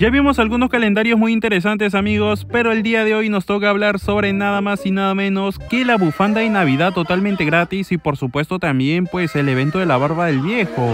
Ya vimos algunos calendarios muy interesantes amigos, pero el día de hoy nos toca hablar sobre nada más y nada menos que la bufanda de Navidad totalmente gratis y por supuesto también pues el evento de la barba del viejo.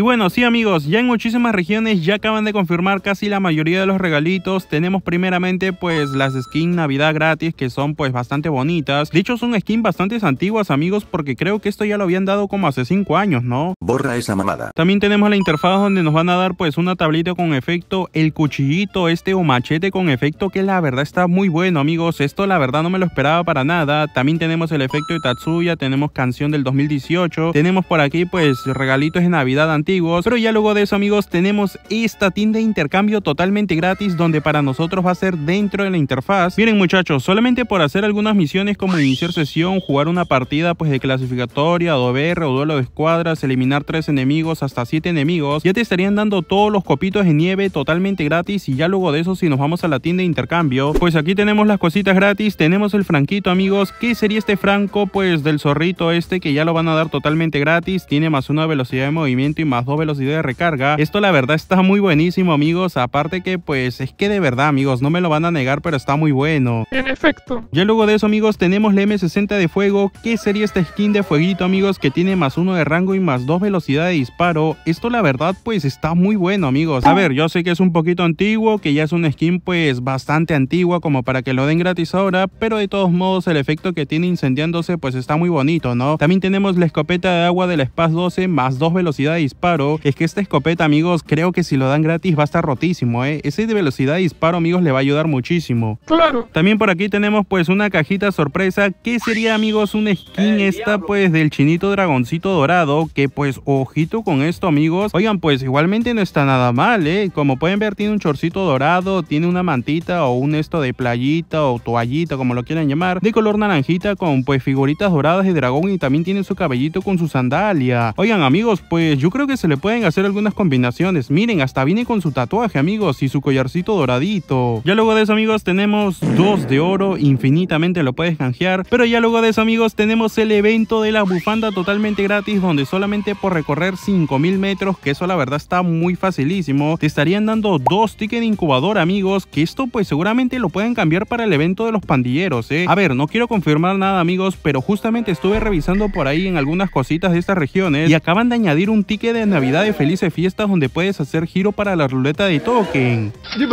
Y bueno, sí amigos, ya en muchísimas regiones ya acaban de confirmar casi la mayoría de los regalitos. Tenemos primeramente pues las skins Navidad gratis que son pues bastante bonitas. De hecho son skins bastante antiguas amigos porque creo que esto ya lo habían dado como hace 5 años, ¿no? Borra esa mamada. También tenemos la interfaz donde nos van a dar pues una tablita con efecto, el cuchillito este o machete con efecto que la verdad está muy bueno amigos. Esto la verdad no me lo esperaba para nada. También tenemos el efecto de Tatsuya, tenemos canción del 2018. Tenemos por aquí pues regalitos de Navidad antiguos pero ya luego de eso amigos tenemos esta tienda de intercambio totalmente gratis donde para nosotros va a ser dentro de la interfaz. Miren muchachos, solamente por hacer algunas misiones como iniciar sesión, jugar una partida pues de clasificatoria, dober o duelo de escuadras, eliminar tres enemigos hasta siete enemigos, ya te estarían dando todos los copitos de nieve totalmente gratis y ya luego de eso si nos vamos a la tienda de intercambio, pues aquí tenemos las cositas gratis, tenemos el franquito amigos, ¿qué sería este franco? Pues del zorrito este que ya lo van a dar totalmente gratis, tiene más una velocidad de movimiento y más 2 velocidad de recarga. Esto la verdad está muy buenísimo amigos, aparte que pues es que de verdad amigos, no me lo van a negar pero está muy bueno. En efecto. Ya luego de eso amigos tenemos la M60 de fuego, ¿Qué sería esta skin de fueguito amigos que tiene más 1 de rango y más 2 velocidad de disparo. Esto la verdad pues está muy bueno amigos. A ver, yo sé que es un poquito antiguo, que ya es una skin pues bastante antigua como para que lo den gratis ahora, pero de todos modos el efecto que tiene incendiándose pues está muy bonito, ¿no? También tenemos la escopeta de agua de la Spaz 12 más 2 velocidad de disparo es que esta escopeta, amigos, creo que si lo dan gratis va a estar rotísimo, ¿eh? Ese de velocidad de disparo, amigos, le va a ayudar muchísimo. Claro. También por aquí tenemos pues una cajita sorpresa que sería, amigos, una skin esta pues del chinito dragoncito dorado que pues ojito con esto, amigos. Oigan, pues igualmente no está nada mal, ¿eh? Como pueden ver tiene un chorcito dorado, tiene una mantita o un esto de playita o toallita, como lo quieran llamar, de color naranjita con pues figuritas doradas de dragón y también tiene su cabellito con su sandalia. Oigan, amigos, pues yo creo que se le pueden hacer algunas combinaciones. Miren, hasta viene con su tatuaje, amigos, y su collarcito doradito. Ya luego de eso, amigos, tenemos dos de oro, infinitamente lo puedes canjear. Pero ya luego de eso, amigos, tenemos el evento de la bufanda totalmente gratis, donde solamente por recorrer 5000 metros, que eso la verdad está muy facilísimo, te estarían dando dos tickets de incubador, amigos, que esto pues seguramente lo pueden cambiar para el evento de los pandilleros, ¿eh? A ver, no quiero confirmar nada, amigos, pero justamente estuve revisando por ahí en algunas cositas de estas regiones y acaban de añadir un ticket de de Navidad de felices fiestas donde puedes hacer giro para la ruleta de token. 10!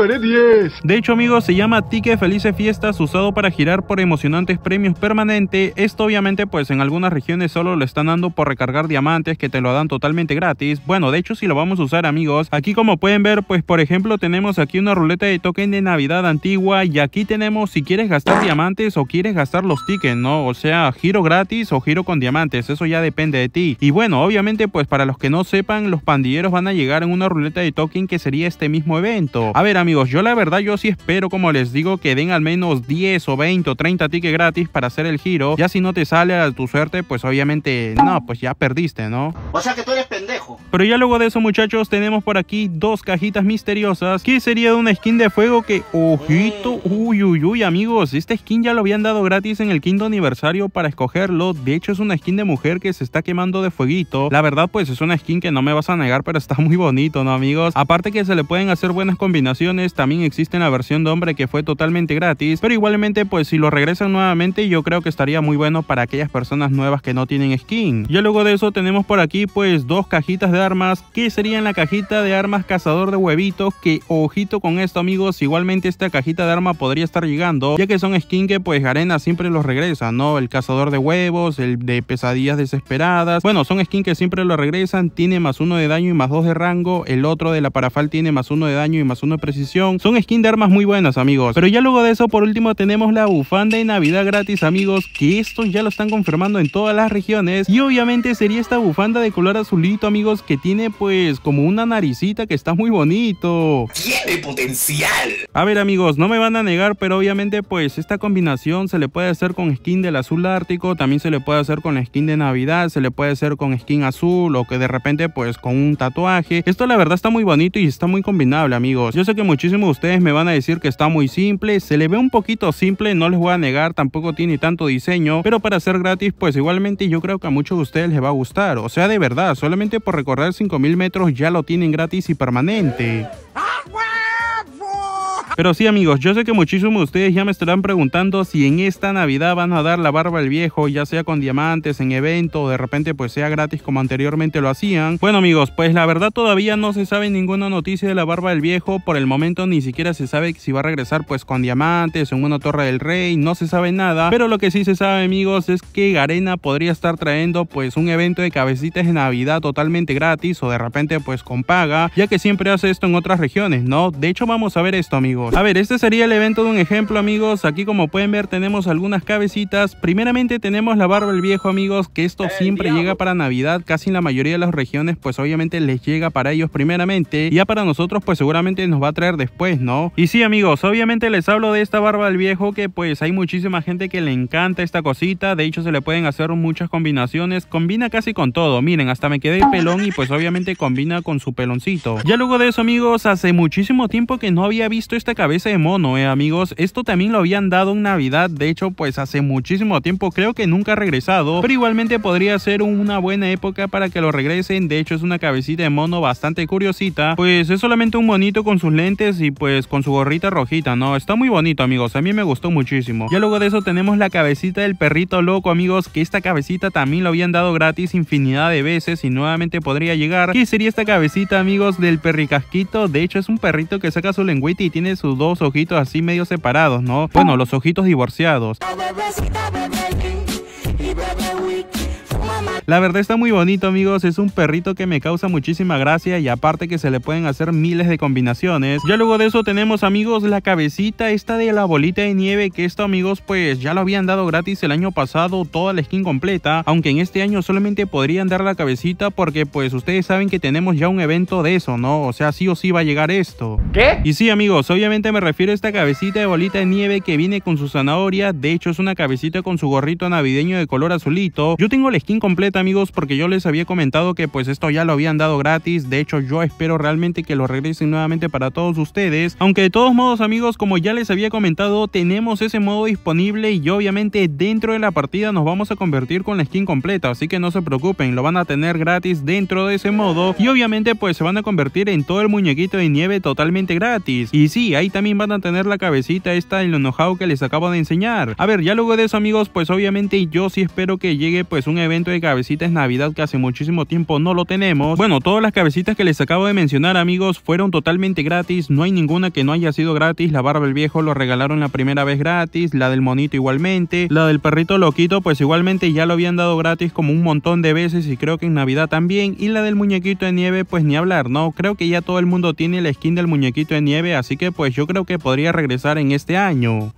De hecho, amigos, se llama Ticket Felices Fiestas usado para girar por emocionantes premios permanente. Esto obviamente pues en algunas regiones solo lo están dando por recargar diamantes que te lo dan totalmente gratis. Bueno, de hecho si lo vamos a usar amigos. Aquí como pueden ver pues por ejemplo tenemos aquí una ruleta de token de Navidad antigua y aquí tenemos si quieres gastar diamantes o quieres gastar los tickets, ¿no? O sea, giro gratis o giro con diamantes, eso ya depende de ti. Y bueno, obviamente pues para los que no se los pandilleros van a llegar en una ruleta de token que sería este mismo evento. A ver amigos, yo la verdad yo sí espero, como les digo, que den al menos 10 o 20 o 30 tickets gratis para hacer el giro. Ya si no te sale a tu suerte, pues obviamente, no, pues ya perdiste, ¿no? O sea que tú eres pendejo. Pero ya luego de eso muchachos, tenemos por aquí dos cajitas misteriosas, que sería de una skin de fuego que, ojito, uy, uy, uy amigos, esta skin ya lo habían dado gratis en el quinto aniversario para escogerlo. De hecho es una skin de mujer que se está quemando de fueguito. La verdad pues es una skin que no me vas a negar, pero está muy bonito, ¿no, amigos? Aparte que se le pueden hacer buenas combinaciones, también existe la versión de hombre que fue totalmente gratis, pero igualmente, pues si lo regresan nuevamente, yo creo que estaría muy bueno para aquellas personas nuevas que no tienen skin. Y luego de eso tenemos por aquí, pues, dos cajitas de armas, que serían la cajita de armas cazador de huevitos, que ojito con esto, amigos, igualmente esta cajita de arma podría estar llegando, ya que son skin que, pues, arena siempre los regresa, ¿no? El cazador de huevos, el de pesadillas desesperadas, bueno, son skin que siempre lo regresan, tiene más uno de daño y más dos de rango. El otro de la parafal tiene más uno de daño y más uno de precisión. Son skin de armas muy buenas, amigos. Pero ya luego de eso, por último, tenemos la bufanda de Navidad gratis, amigos. Que esto ya lo están confirmando en todas las regiones. Y obviamente sería esta bufanda de color azulito, amigos, que tiene pues como una naricita que está muy bonito. Tiene potencial. A ver, amigos, no me van a negar, pero obviamente pues esta combinación se le puede hacer con skin del azul ártico. También se le puede hacer con la skin de Navidad. Se le puede hacer con skin azul o que de repente pues con un tatuaje. Esto la verdad está muy bonito y está muy combinable amigos. Yo sé que muchísimos de ustedes me van a decir que está muy simple, se le ve un poquito simple, no les voy a negar, tampoco tiene tanto diseño, pero para ser gratis pues igualmente yo creo que a muchos de ustedes les va a gustar. O sea de verdad, solamente por recorrer 5000 metros ya lo tienen gratis y permanente. Pero sí amigos, yo sé que muchísimos de ustedes ya me estarán preguntando si en esta Navidad van a dar la barba del viejo, ya sea con diamantes, en evento, O de repente pues sea gratis como anteriormente lo hacían. Bueno amigos, pues la verdad todavía no se sabe ninguna noticia de la barba del viejo, por el momento ni siquiera se sabe si va a regresar pues con diamantes, en una torre del rey, no se sabe nada. Pero lo que sí se sabe amigos es que Garena podría estar trayendo pues un evento de cabecitas de Navidad totalmente gratis o de repente pues con paga, ya que siempre hace esto en otras regiones, ¿no? De hecho vamos a ver esto amigos. A ver, este sería el evento de un ejemplo, amigos. Aquí, como pueden ver, tenemos algunas cabecitas. Primeramente tenemos la barba del viejo, amigos, que esto siempre llega para Navidad. Casi en la mayoría de las regiones, pues obviamente les llega para ellos primeramente. ya para nosotros, pues seguramente nos va a traer después, ¿no? Y sí, amigos, obviamente les hablo de esta barba del viejo, que pues hay muchísima gente que le encanta esta cosita. De hecho, se le pueden hacer muchas combinaciones. Combina casi con todo. Miren, hasta me quedé pelón y pues obviamente combina con su peloncito. Ya luego de eso, amigos, hace muchísimo tiempo que no había visto esta cabeza de mono, eh, amigos. Esto también lo habían dado en Navidad, de hecho, pues hace muchísimo tiempo, creo que nunca ha regresado, pero igualmente podría ser una buena época para que lo regresen. De hecho, es una cabecita de mono bastante curiosita, pues es solamente un monito con sus lentes y pues con su gorrita rojita, ¿no? Está muy bonito, amigos. A mí me gustó muchísimo. Ya luego de eso tenemos la cabecita del perrito loco, amigos, que esta cabecita también lo habían dado gratis infinidad de veces y nuevamente podría llegar. ¿Qué sería esta cabecita, amigos, del perricasquito? De hecho, es un perrito que saca su lengüita y tiene su dos ojitos así medio separados, ¿no? Bueno, los ojitos divorciados. La verdad está muy bonito, amigos. Es un perrito que me causa muchísima gracia y aparte que se le pueden hacer miles de combinaciones. Ya luego de eso tenemos, amigos, la cabecita esta de la bolita de nieve que esto, amigos, pues ya lo habían dado gratis el año pasado toda la skin completa, aunque en este año solamente podrían dar la cabecita porque pues ustedes saben que tenemos ya un evento de eso, ¿no? O sea, sí o sí va a llegar esto. ¿Qué? Y sí, amigos, obviamente me refiero a esta cabecita de bolita de nieve que viene con su zanahoria. De hecho, es una cabecita con su gorrito navideño de color azulito. Yo tengo la skin completa amigos porque yo les había comentado que pues esto ya lo habían dado gratis, de hecho yo espero realmente que lo regresen nuevamente para todos ustedes, aunque de todos modos amigos como ya les había comentado tenemos ese modo disponible y obviamente dentro de la partida nos vamos a convertir con la skin completa, así que no se preocupen, lo van a tener gratis dentro de ese modo y obviamente pues se van a convertir en todo el muñequito de nieve totalmente gratis y sí, ahí también van a tener la cabecita esta en lo enojado que les acabo de enseñar, a ver ya luego de eso amigos pues obviamente yo sí espero que llegue pues un evento de cabecita es Navidad que hace muchísimo tiempo no lo tenemos. Bueno, todas las cabecitas que les acabo de mencionar, amigos, fueron totalmente gratis. No hay ninguna que no haya sido gratis. La barba el viejo lo regalaron la primera vez gratis. La del monito igualmente. La del perrito loquito, pues igualmente ya lo habían dado gratis como un montón de veces y creo que en Navidad también. Y la del muñequito de nieve, pues ni hablar, ¿no? Creo que ya todo el mundo tiene la skin del muñequito de nieve, así que pues yo creo que podría regresar en este año.